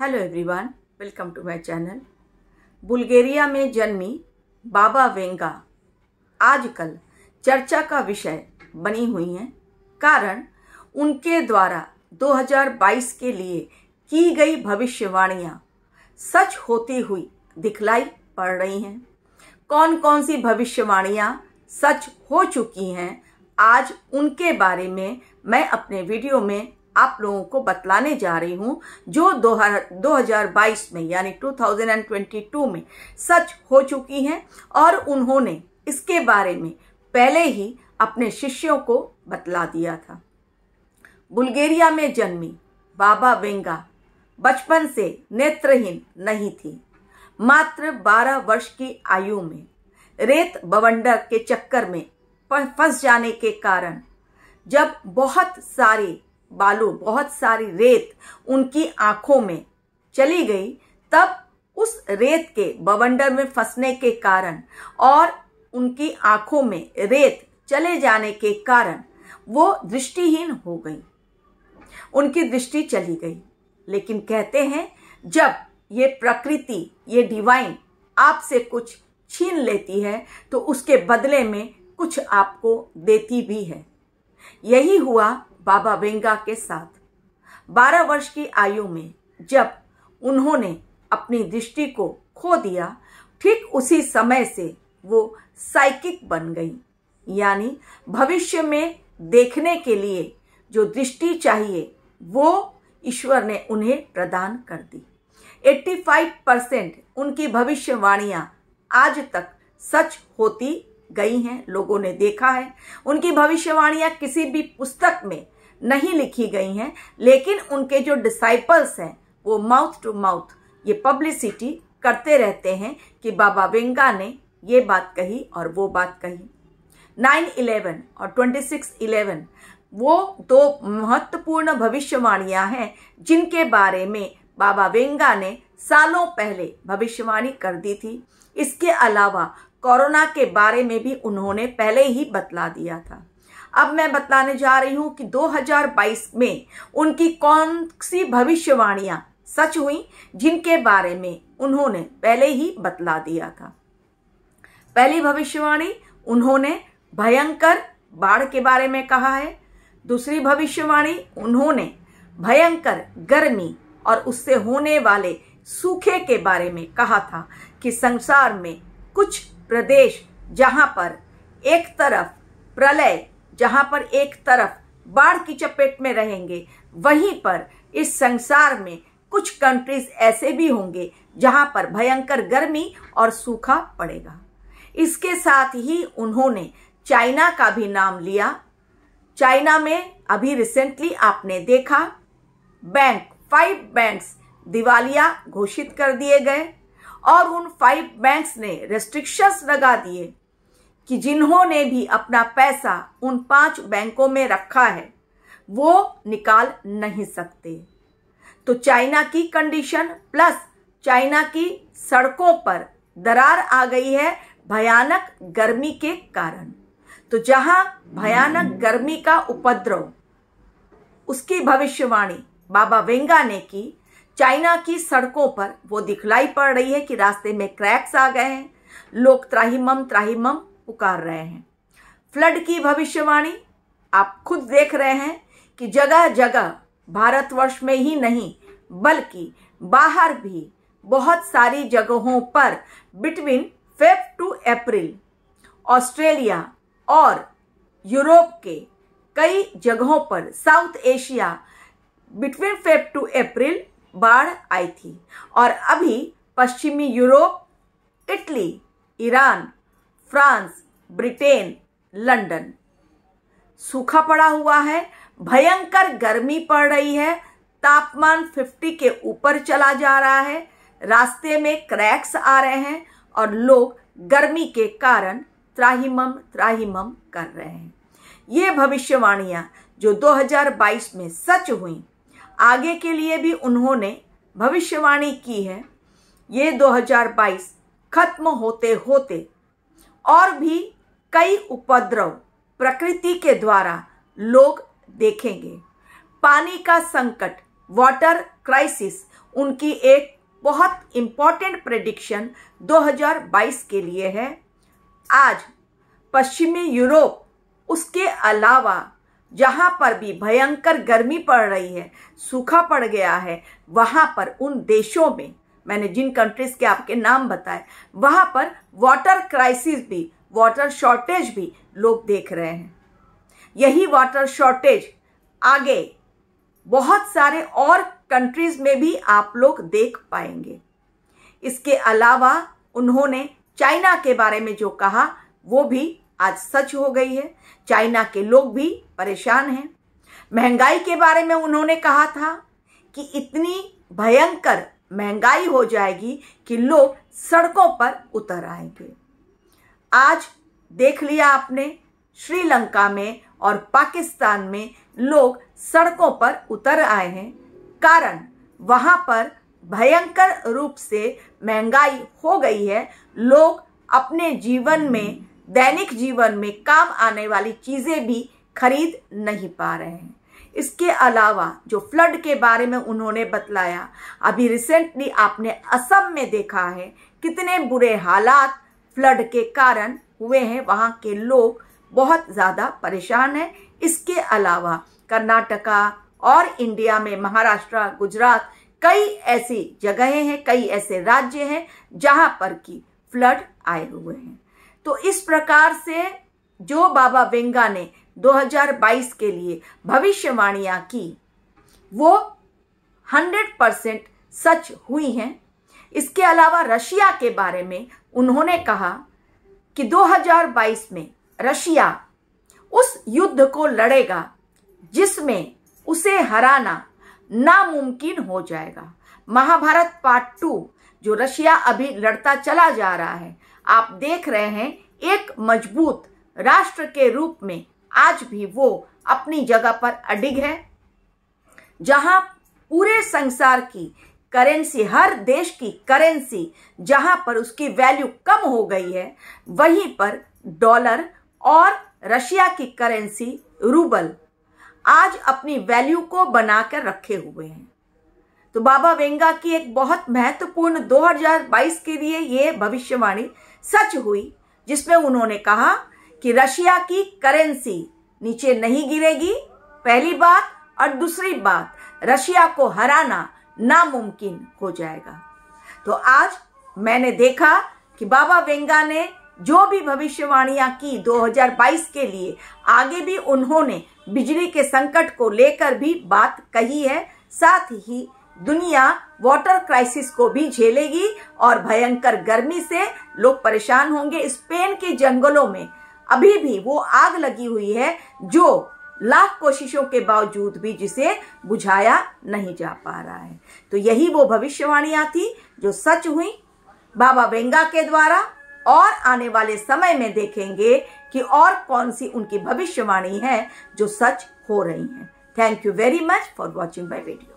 hello everyone welcome to my channel Bulgaria में जन्मी बाबा Venga आजकल चर्चा का विषय बनी हुई हैं कारण उनके द्वारा 2022 के लिए की गई भविष्यवाणियां सच होती हुई दिखलाई पड़ रही हैं कौन कौन सी भविष्यवाणियां सच हो चुकी हैं आज उनके बारे में मैं अपने वीडियो में आप लोगों को बतलाने जा रही हूँ जो दो, हजार बाईस में यानी 2022 में सच हो चुकी हैं और उन्होंने इसके बारे में पहले ही अपने शिष्यों को बतला दिया था बुल्गेरिया में जन्मी बाबा वेंगा बचपन से नेत्रहीन नहीं थी मात्र 12 वर्ष की आयु में रेत बवंडर के चक्कर में फंस जाने के कारण जब बहुत सारी बालू बहुत सारी रेत उनकी आंखों में चली गई तब उस रेत के बवंडर में फंसने के कारण और उनकी आंखों में रेत चले जाने के कारण वो दृष्टिहीन हो गई उनकी दृष्टि चली गई लेकिन कहते हैं जब ये प्रकृति ये डिवाइन आपसे कुछ छीन लेती है तो उसके बदले में कुछ आपको देती भी है यही हुआ बाबा वेंगा के साथ बारह वर्ष की आयु में जब उन्होंने अपनी दृष्टि को खो दिया ठीक उसी समय से वो साइकिक बन गई यानी भविष्य में देखने के लिए जो दृष्टि चाहिए वो ईश्वर ने उन्हें प्रदान कर दी 85 परसेंट उनकी भविष्यवाणियाँ आज तक सच होती गई हैं लोगों ने देखा है उनकी भविष्यवाणियाँ किसी भी पुस्तक में नहीं लिखी गई हैं लेकिन उनके जो डिसाइपल्स हैं वो माउथ टू माउथ ये पब्लिसिटी करते रहते हैं कि बाबा वेंगा ने ये बात कही और वो बात कही नाइन इलेवन और ट्वेंटी सिक्स इलेवन वो दो महत्वपूर्ण भविष्यवाणियां हैं जिनके बारे में बाबा वेंगा ने सालों पहले भविष्यवाणी कर दी थी इसके अलावा कोरोना के बारे में भी उन्होंने पहले ही बतला दिया था अब मैं बताने जा रही हूं कि 2022 में उनकी कौन सी भविष्यवाणियां सच हुई जिनके बारे में उन्होंने पहले ही बतला दिया था पहली भविष्यवाणी उन्होंने भयंकर बाढ़ के बारे में कहा है दूसरी भविष्यवाणी उन्होंने भयंकर गर्मी और उससे होने वाले सूखे के बारे में कहा था कि संसार में कुछ प्रदेश जहां पर एक तरफ प्रलय जहां पर एक तरफ बाढ़ की चपेट में रहेंगे वहीं पर इस संसार में कुछ कंट्रीज ऐसे भी होंगे जहां पर भयंकर गर्मी और सूखा पड़ेगा इसके साथ ही उन्होंने चाइना का भी नाम लिया चाइना में अभी रिसेंटली आपने देखा बैंक फाइव बैंक्स दिवालिया घोषित कर दिए गए और उन फाइव बैंक्स ने रेस्ट्रिक्शंस लगा दिए कि जिन्होंने भी अपना पैसा उन पांच बैंकों में रखा है वो निकाल नहीं सकते तो चाइना की कंडीशन प्लस चाइना की सड़कों पर दरार आ गई है भयानक गर्मी के कारण तो जहां भयानक गर्मी का उपद्रव उसकी भविष्यवाणी बाबा वेंगा ने की चाइना की सड़कों पर वो दिखलाई पड़ रही है कि रास्ते में क्रैक्स आ गए हैं लोग त्राहीम त्राहीम पुकार रहे हैं फ्लड की भविष्यवाणी आप खुद देख रहे हैं कि जगह जगह भारतवर्ष में ही नहीं बल्कि बाहर भी बहुत सारी जगहों पर between Feb to April Australia और यूरोप के कई जगहों पर south Asia between Feb to April बाढ़ आई थी और अभी पश्चिमी Europe Italy Iran France Britain London सूखा पड़ा हुआ है भयंकर गर्मी पड़ रही है तापमान 50 के ऊपर चला जा रहा है रास्ते में क्रैक्स आ रहे हैं और लोग गर्मी के कारण त्राहिमम त्राहिमम कर रहे हैं ये भविष्यवाणियां जो 2022 में सच हुई आगे के लिए भी उन्होंने भविष्यवाणी की है ये 2022 खत्म होते होते और भी कई उपद्रव प्रकृति के द्वारा लोग देखेंगे पानी का संकट वाटर क्राइसिस उनकी एक बहुत इम्पॉर्टेंट प्रेडिक्शन 2022 के लिए है आज पश्चिमी यूरोप उसके अलावा जहाँ पर भी भयंकर गर्मी पड़ रही है सूखा पड़ गया है वहाँ पर उन देशों में मैंने जिन कंट्रीज के आपके नाम बताए वहां पर वाटर क्राइसिस भी वाटर शॉर्टेज भी लोग देख रहे हैं यही वाटर शॉर्टेज आगे बहुत सारे और कंट्रीज में भी आप लोग देख पाएंगे इसके अलावा उन्होंने चाइना के बारे में जो कहा वो भी आज सच हो गई है चाइना के लोग भी परेशान हैं महंगाई के बारे में उन्होंने कहा था कि इतनी भयंकर महंगाई हो जाएगी कि लोग सड़कों पर उतर आएंगे आज देख लिया आपने श्रीलंका में और पाकिस्तान में लोग सड़कों पर उतर आए हैं कारण वहां पर भयंकर रूप से महंगाई हो गई है लोग अपने जीवन में दैनिक जीवन में काम आने वाली चीज़ें भी खरीद नहीं पा रहे हैं इसके अलावा जो फ्लड के बारे में उन्होंने बतलाया अभी रिसेंटली आपने असम में देखा है कितने बुरे हालात फ्लड के कारण हुए हैं वहाँ के लोग बहुत ज़्यादा परेशान हैं इसके अलावा कर्नाटका और इंडिया में महाराष्ट्र गुजरात कई ऐसी जगहें हैं कई ऐसे राज्य हैं जहाँ पर कि फ्लड आए हुए हैं तो इस प्रकार से जो बाबा वेंगा ने 2022 के लिए भविष्यवाणियां की वो 100 परसेंट सच हुई हैं इसके अलावा रशिया के बारे में उन्होंने कहा कि 2022 में रशिया उस युद्ध को लड़ेगा जिसमें उसे हराना नामुमकिन हो जाएगा महाभारत पार्ट टू जो रशिया अभी लड़ता चला जा रहा है आप देख रहे हैं एक मजबूत राष्ट्र के रूप में आज भी वो अपनी जगह पर अडिग है जहां पूरे संसार की करेंसी हर देश की करेंसी जहां पर उसकी वैल्यू कम हो गई है वहीं पर डॉलर और रशिया की करेंसी रूबल आज अपनी वैल्यू को बनाकर रखे हुए हैं तो बाबा वेंगा की एक बहुत महत्वपूर्ण 2022 के लिए ये भविष्यवाणी सच हुई जिसमें उन्होंने कहा कि रशिया की करेंसी नीचे नहीं गिरेगी पहली बात और दूसरी बात रशिया को हराना नामुमकिन हो जाएगा तो आज मैंने देखा कि बाबा वेंगा ने जो भी भविष्यवाणियां की 2022 के लिए आगे भी उन्होंने बिजली के संकट को लेकर भी बात कही है साथ ही दुनिया वाटर क्राइसिस को भी झेलेगी और भयंकर गर्मी से लोग परेशान होंगे स्पेन के जंगलों में अभी भी वो आग लगी हुई है जो लाख कोशिशों के बावजूद भी जिसे बुझाया नहीं जा पा रहा है तो यही वो भविष्यवाणियां थी जो सच हुई बाबा बेंगा के द्वारा और आने वाले समय में देखेंगे कि और कौन सी उनकी भविष्यवाणी है जो सच हो रही है thank you very much for watching my video